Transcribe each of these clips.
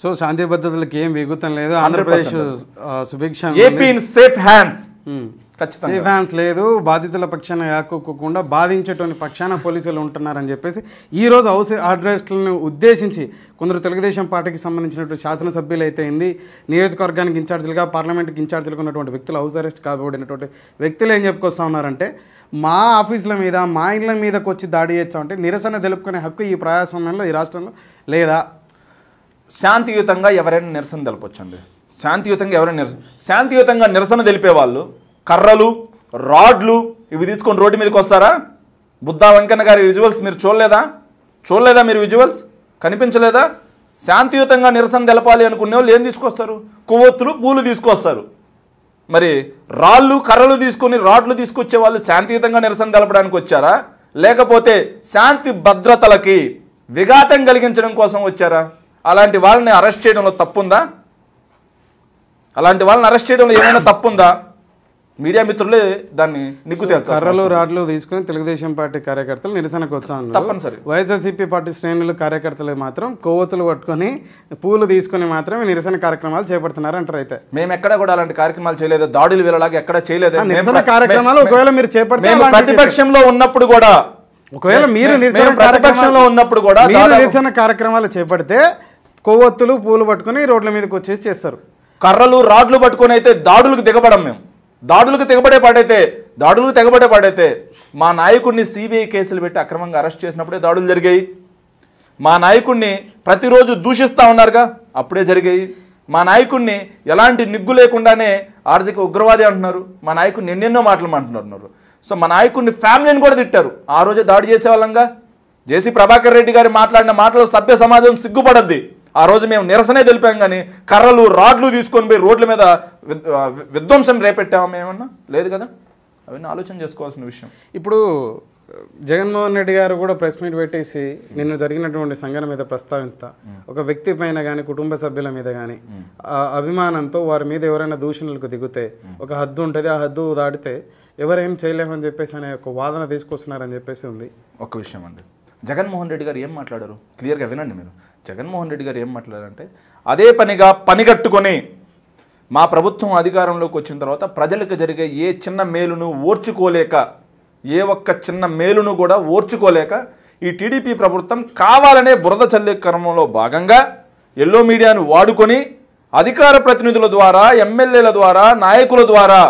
so శాంతి భద్రతలకు ఏం విగుతం లేదు ఆంధ్రప్రదేశ్ సుభిక్ష సేఫ్ హ్యాండ్స్ సేఫ్ హ్యాండ్స్ లేదు బాధితుల పక్షాన యాక్కోకుండా బాధించేటువంటి పక్షాన పోలీసులు ఉంటున్నారని చెప్పేసి ఈరోజు హౌస్ అడ్రస్లను ఉద్దేశించి కొందరు తెలుగుదేశం పార్టీకి సంబంధించినటువంటి శాసనసభ్యులు అయితే అయింది నియోజకవర్గానికి ఇన్ఛార్జీలుగా పార్లమెంట్కి ఇన్ఛార్జీలుగా ఉన్నటువంటి వ్యక్తులు హౌస్ అరెస్ట్ కాబడినటువంటి వ్యక్తులు ఏం చెప్పుకొస్తా ఉన్నారంటే మా ఆఫీసుల మీద మా ఇళ్ళ మీదకి వచ్చి దాడి చేస్తామంటే నిరసన తెలుపుకునే హక్కు ఈ ప్రయాసంలో ఈ రాష్ట్రంలో లేదా శాంతియుతంగా ఎవరైనా నిరసన తెలపొచ్చండి శాంతియుతంగా ఎవరైనా నిరసన శాంతియుతంగా నిరసన తెలిపేవాళ్ళు కర్రలు రాడ్లు ఇవి తీసుకొని రోడ్డు మీదకి వస్తారా బుద్ధా వెంకన్న గారి విజువల్స్ మీరు చూడలేదా చూడలేదా మీరు విజువల్స్ కనిపించలేదా శాంతియుతంగా నిరసన తెలపాలి అనుకునే వాళ్ళు ఏం తీసుకొస్తారు కొవ్వొత్తులు పూలు తీసుకొస్తారు మరి రాళ్ళు కర్రలు తీసుకొని రాడ్లు తీసుకొచ్చే వాళ్ళు శాంతియుతంగా నిరసన తెలపడానికి వచ్చారా లేకపోతే శాంతి భద్రతలకి విఘాతం కలిగించడం కోసం వచ్చారా అలాంటి వాళ్ళని అరెస్ట్ చేయడంలో తప్పుందా అలాంటి వాళ్ళని అరెస్ట్ చేయడంలో ఏమైనా తప్పుందా మీడియా మిత్రులే దాన్ని నిగ్గు కర్రలు రాడ్లు తీసుకుని తెలుగుదేశం పార్టీ కార్యకర్తలు నిరసనకు వచ్చాను తప్పనిసరి వైఎస్ఆర్సీపీ పార్టీ శ్రేణులు కార్యకర్తలు మాత్రం కొవ్వొత్తులు పట్టుకొని పూలు తీసుకుని మాత్రమే నిరసన కార్యక్రమాలు చేపడుతున్నారు అంటారు అయితే మేము ఎక్కడ కూడా అలాంటి కార్యక్రమాలు చేయలేదు దాడులు వీళ్ళలాగా ఎక్కడ చేయలేదు నిరసన కార్యక్రమాలు ఒకవేళ మీరు చేపడితే ప్రతిపక్షంలో ఉన్నప్పుడు కూడా ఒకవేళ మీరు నిరసన ప్రతిపక్షంలో ఉన్నప్పుడు కూడా నిరసన కార్యక్రమాలు చేపడితే కొవ్వొత్తులు పూలు పట్టుకుని రోడ్ల మీదకి వచ్చేసి చేస్తారు కర్రలు రాడ్లు పట్టుకొని అయితే దాడులకు దిగబడం మేము దాడులకు దిగబడే పాడైతే దాడులకు తెగబడే పాడైతే మా నాయకుడిని సిబిఐ కేసులు పెట్టి అక్రమంగా అరెస్ట్ చేసినప్పుడే దాడులు జరిగాయి మా నాయకుడిని ప్రతిరోజు దూషిస్తూ ఉన్నారుగా అప్పుడే జరిగాయి మా నాయకుడిని ఎలాంటి నిగ్గు లేకుండానే ఆర్థిక ఉగ్రవాది అంటున్నారు మా నాయకుడిని ఎన్నెన్నో మాటలు మాట్లాడుతున్నారు సో మా నాయకుడిని ఫ్యామిలీని కూడా తిట్టారు ఆ రోజే దాడి చేసే వాళ్ళంగా జేసీ ప్రభాకర్ రెడ్డి గారి మాట్లాడిన మాటలు సభ్య సమాజం సిగ్గుపడద్ది ఆ రోజు మేము నిరసనే తెలిపాం కానీ కర్రలు రాడ్లు తీసుకొని పోయి రోడ్ల మీద విధ్వంసం రేపెట్టామా మేమన్నా లేదు కదా అవన్నీ ఆలోచన చేసుకోవాల్సిన విషయం ఇప్పుడు జగన్మోహన్ రెడ్డి గారు కూడా ప్రెస్ మీట్ పెట్టేసి నిన్న జరిగినటువంటి సంఘటన మీద ప్రస్తావిస్తా ఒక వ్యక్తి పైన కానీ కుటుంబ సభ్యుల మీద కానీ అభిమానంతో వారి మీద ఎవరైనా దూషణలకు దిగుతే ఒక హద్దు ఉంటుంది ఆ హద్దు దాటితే ఎవరేం చేయలేమని చెప్పేసి అనే ఒక వాదన తీసుకొస్తున్నారని చెప్పేసి ఉంది ఒక విషయం అండి జగన్మోహన్ రెడ్డి గారు ఏం మాట్లాడారు క్లియర్గా వినండి మీరు జగన్మోహన్ రెడ్డి గారు ఏం మాట్లాడారంటే అదే పనిగా పనిగట్టుకొని మా ప్రభుత్వం అధికారంలోకి వచ్చిన తర్వాత ప్రజలకు జరిగే ఏ చిన్న మేలును ఓర్చుకోలేక ఏ ఒక్క చిన్న మేలును కూడా ఓర్చుకోలేక ఈ టీడీపీ ప్రభుత్వం కావాలనే బురద చల్లే క్రమంలో భాగంగా ఎల్లో మీడియాను వాడుకొని అధికార ప్రతినిధుల ద్వారా ఎమ్మెల్యేల ద్వారా నాయకుల ద్వారా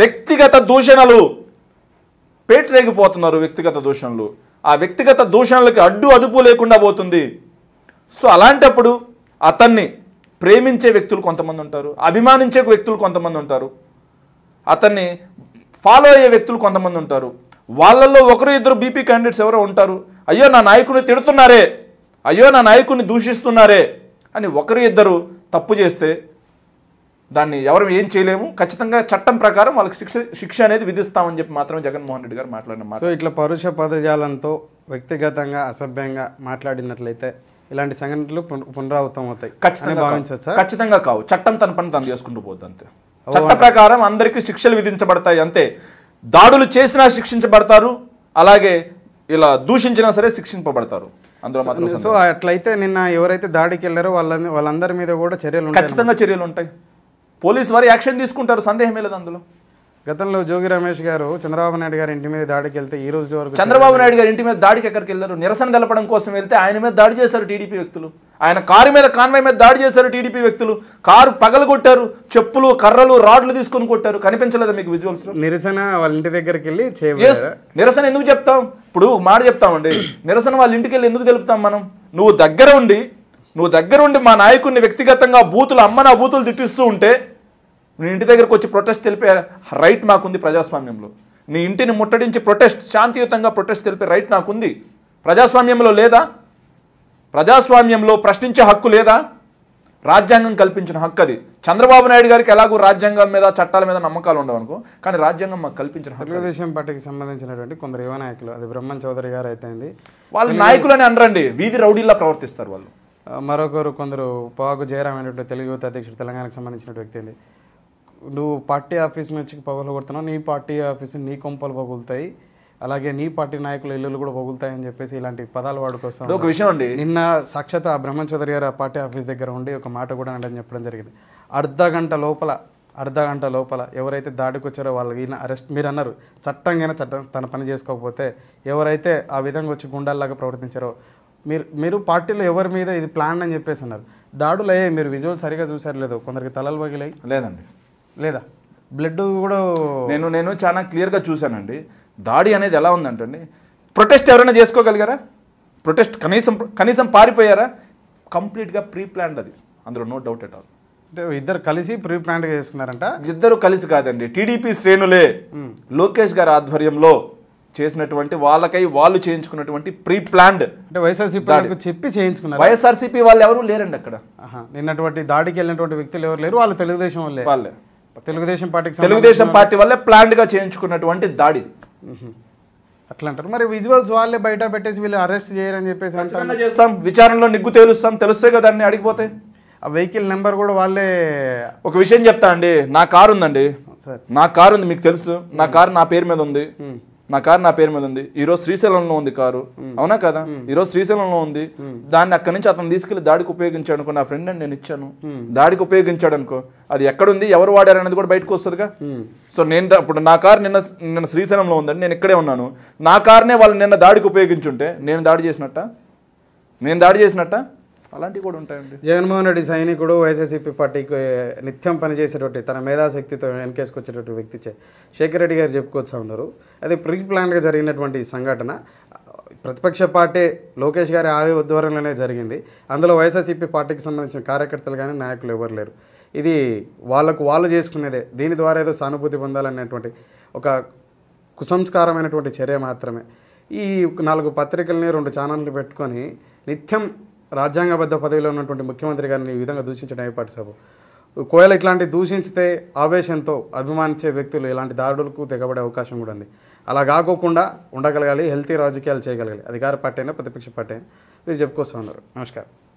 వ్యక్తిగత దూషణలు పేటరేగిపోతున్నారు వ్యక్తిగత దూషణలు ఆ వ్యక్తిగత దూషణలకి అడ్డు అదుపు లేకుండా పోతుంది సో అలాంటప్పుడు అతన్ని ప్రేమించే వ్యక్తులు కొంతమంది ఉంటారు అభిమానించే వ్యక్తులు కొంతమంది ఉంటారు అతన్ని ఫాలో అయ్యే వ్యక్తులు కొంతమంది ఉంటారు వాళ్ళల్లో ఒకరు ఇద్దరు బీపీ క్యాండిడేట్స్ ఎవరో ఉంటారు అయ్యో నా నాయకుని తిడుతున్నారే అయ్యో నా నాయకుని దూషిస్తున్నారే అని ఒకరు ఇద్దరు తప్పు చేస్తే దాన్ని ఎవరు ఏం చేయలేము ఖచ్చితంగా చట్టం ప్రకారం వాళ్ళకి శిక్ష శిక్ష అనేది విధిస్తామని చెప్పి మాత్రమే జగన్మోహన్ రెడ్డి గారు మాట్లాడిన సో ఇట్లా పరుష పదజాలంతో వ్యక్తిగతంగా అసభ్యంగా మాట్లాడినట్లయితే ఇలాంటి సంఘటనలు పునరావృతం అవుతాయి ఖచ్చితంగా ఖచ్చితంగా కావు చట్టం తన పని తను చేసుకుంటూ పోద్ది అంతే చట్ట ప్రకారం అందరికీ శిక్షలు విధించబడతాయి అంతే దాడులు చేసినా శిక్షించబడతారు అలాగే ఇలా దూషించినా సరే శిక్షింపబడతారు అందులో మాత్రం సో అట్లయితే నిన్న ఎవరైతే దాడికి వెళ్ళారో వాళ్ళ వాళ్ళందరి మీద కూడా చర్యలు ఖచ్చితంగా చర్యలు ఉంటాయి పోలీసు వారు యాక్షన్ తీసుకుంటారు సందేహమే లేదు అందులో గతంలో జోగి రమేష్ గారు చంద్రబాబు నాయుడు గారి ఇంటి మీద దాడికి వెళ్తే ఈ రోజు వరకు చంద్రబాబు నాయుడు గారి ఇంటి మీద దాడికి ఎక్కడికి వెళ్ళారు నిరసన తెలపడం కోసం వెళ్తే ఆయన మీద దాడి చేశారు టీడీపీ వ్యక్తులు ఆయన కారు మీద కాన్వాయ్ మీద దాడి చేశారు టీడీపీ వ్యక్తులు కారు కొట్టారు చెప్పులు కర్రలు రాడ్లు తీసుకొని కొట్టారు కనిపించలేదు మీకు విజువల్స్ నిరసన వాళ్ళ ఇంటి దగ్గరికి వెళ్ళి నిరసన ఎందుకు చెప్తాం ఇప్పుడు మాట చెప్తామండి నిరసన వాళ్ళ ఇంటికి వెళ్ళి ఎందుకు తెలుపుతాం మనం నువ్వు దగ్గర ఉండి నువ్వు దగ్గర ఉండి మా నాయకుడిని వ్యక్తిగతంగా బూతులు అమ్మ నా బూతులు తిట్టిస్తూ ఉంటే నీ ఇంటి దగ్గరకు వచ్చి ప్రొటెస్ట్ తెలిపే రైట్ మాకుంది ప్రజాస్వామ్యంలో నీ ఇంటిని ముట్టడించి ప్రొటెస్ట్ శాంతియుతంగా ప్రొటెస్ట్ తెలిపే రైట్ నాకుంది ప్రజాస్వామ్యంలో లేదా ప్రజాస్వామ్యంలో ప్రశ్నించే హక్కు లేదా రాజ్యాంగం కల్పించిన హక్కు అది చంద్రబాబు నాయుడు గారికి ఎలాగో రాజ్యాంగం మీద చట్టాల మీద నమ్మకాలు ఉండవనుకో కానీ రాజ్యాంగం మాకు కల్పించిన తెలుగుదేశం పార్టీకి సంబంధించినటువంటి కొందరు యువ నాయకులు అది బ్రహ్మన్ చౌదరి గారు అయితే వాళ్ళు అని అనరండి వీధి రౌడీలా ప్రవర్తిస్తారు వాళ్ళు మరొకరు కొందరు పాగు జయరాం అనేటువంటి తెలుగు యువత అధ్యక్షుడు తెలంగాణకు సంబంధించినటువంటి వ్యక్తి అండి నువ్వు పార్టీ ఆఫీస్ నుంచి కొడుతున్నావు నీ పార్టీ ఆఫీస్ నీ కొంపలు పగులుతాయి అలాగే నీ పార్టీ నాయకులు ఇల్లులు కూడా పగులుతాయని చెప్పేసి ఇలాంటి పదాలు వాడుకోసం ఒక విషయం అండి నిన్న సాక్షాత్ ఆ చౌదరి గారు ఆ పార్టీ ఆఫీస్ దగ్గర ఉండి ఒక మాట కూడా అని చెప్పడం జరిగింది అర్ధ గంట లోపల అర్ధ గంట లోపల ఎవరైతే దాడికొచ్చారో వాళ్ళు ఈయన అరెస్ట్ మీరు అన్నారు చట్టంగా చట్టం తన పని చేసుకోకపోతే ఎవరైతే ఆ విధంగా వచ్చి గుండాల్లాగా ప్రవర్తించారో మీరు మీరు పార్టీలో ఎవరి మీద ఇది ప్లాన్ అని చెప్పేసి అన్నారు దాడులు అయ్యే మీరు విజువల్ సరిగా చూసారు లేదు కొందరికి తలలు పగిలాయి లేదండి లేదా బ్లడ్ కూడా నేను నేను చాలా క్లియర్గా చూశానండి దాడి అనేది ఎలా ఉందంటండి ప్రొటెస్ట్ ఎవరైనా చేసుకోగలిగారా ప్రొటెస్ట్ కనీసం కనీసం పారిపోయారా కంప్లీట్గా ప్రీ ప్లాన్డ్ అది అందులో నో డౌట్ ఎట్ ఆల్ అంటే ఇద్దరు కలిసి ప్రీ ప్లాన్గా చేసుకున్నారంట ఇద్దరు కలిసి కాదండి టీడీపీ శ్రేణులే లోకేష్ గారి ఆధ్వర్యంలో చేసినటువంటి వాళ్ళకై వాళ్ళు చేయించుకున్నటువంటి ప్రీ ప్లాన్డ్ అంటే వైఎస్ఆర్సీపీ చెప్పి చేయించుకున్నారు వైఎస్ఆర్సీపీ వాళ్ళు ఎవరు లేరండి అక్కడ నిన్నటువంటి దాడికి వెళ్ళినటువంటి వ్యక్తులు ఎవరు లేరు వాళ్ళు తెలుగుదేశం వాళ్ళే వాళ్ళే తెలుగుదేశం పార్టీ తెలుగుదేశం పార్టీ వల్లే గా చేయించుకున్నటువంటి దాడి అట్లా అంటారు మరి విజువల్స్ వాళ్ళే బయట పెట్టేసి వీళ్ళు అరెస్ట్ చేయరని చెప్పేసి చేస్తాం విచారణలో నిగ్గు తేలుస్తాం తెలుస్తే కదా అన్ని అడిగిపోతే ఆ వెహికల్ నెంబర్ కూడా వాళ్ళే ఒక విషయం చెప్తా అండి నా కారు ఉందండి నా కారు ఉంది మీకు తెలుసు నా కారు నా పేరు మీద ఉంది నా కారు నా పేరు మీద ఉంది ఈరోజు శ్రీశైలంలో ఉంది కారు అవునా కదా ఈరోజు శ్రీశైలంలో ఉంది దాన్ని అక్కడి నుంచి అతను తీసుకెళ్లి దాడికి ఉపయోగించాడు అనుకో నా ఫ్రెండ్ అని నేను ఇచ్చాను దాడికి ఉపయోగించాడు అనుకో అది ఎక్కడుంది ఎవరు వాడారు అనేది కూడా బయటకు వస్తుందిగా సో నేను ఇప్పుడు నా కారు నిన్న నిన్న శ్రీశైలంలో ఉందండి నేను ఇక్కడే ఉన్నాను నా కారునే వాళ్ళు నిన్న దాడికి ఉపయోగించుంటే నేను దాడి చేసినట్ట నేను దాడి చేసినట్ట అలాంటివి కూడా ఉంటాయండి జగన్మోహన్ రెడ్డి సైనికుడు వైఎస్ఆర్సీపీ పార్టీకి నిత్యం పనిచేసేటువంటి తన మేధాశక్తితో వెనకేసుకొచ్చేటువంటి వ్యక్తి శేఖర్ రెడ్డి గారు చెప్పుకొచ్చా ఉన్నారు అది ప్రీ ప్లాన్గా జరిగినటువంటి సంఘటన ప్రతిపక్ష పార్టీ లోకేష్ గారి ఆధ్వర్యంలోనే జరిగింది అందులో వైఎస్ఆర్సీపీ పార్టీకి సంబంధించిన కార్యకర్తలు కానీ నాయకులు ఎవరు లేరు ఇది వాళ్ళకు వాళ్ళు చేసుకునేదే దీని ద్వారా ఏదో సానుభూతి పొందాలనేటువంటి ఒక కుసంస్కారమైనటువంటి చర్య మాత్రమే ఈ నాలుగు పత్రికల్ని రెండు ఛానల్ని పెట్టుకొని నిత్యం రాజ్యాంగబద్ధ పదవిలో ఉన్నటువంటి ముఖ్యమంత్రి గారిని ఈ విధంగా దూషించడం ఏర్పాటు సభ కోయలు ఇట్లాంటి దూషించితే ఆవేశంతో అభిమానించే వ్యక్తులు ఇలాంటి దారుడులకు తెగబడే అవకాశం కూడా ఉంది అలా కాకోకుండా ఉండగలగాలి హెల్తీ రాజకీయాలు చేయగలగాలి అధికార పార్టీ అయినా ప్రతిపక్ష పార్టీ అయినా మీరు చెప్పుకొస్తూ ఉన్నారు నమస్కారం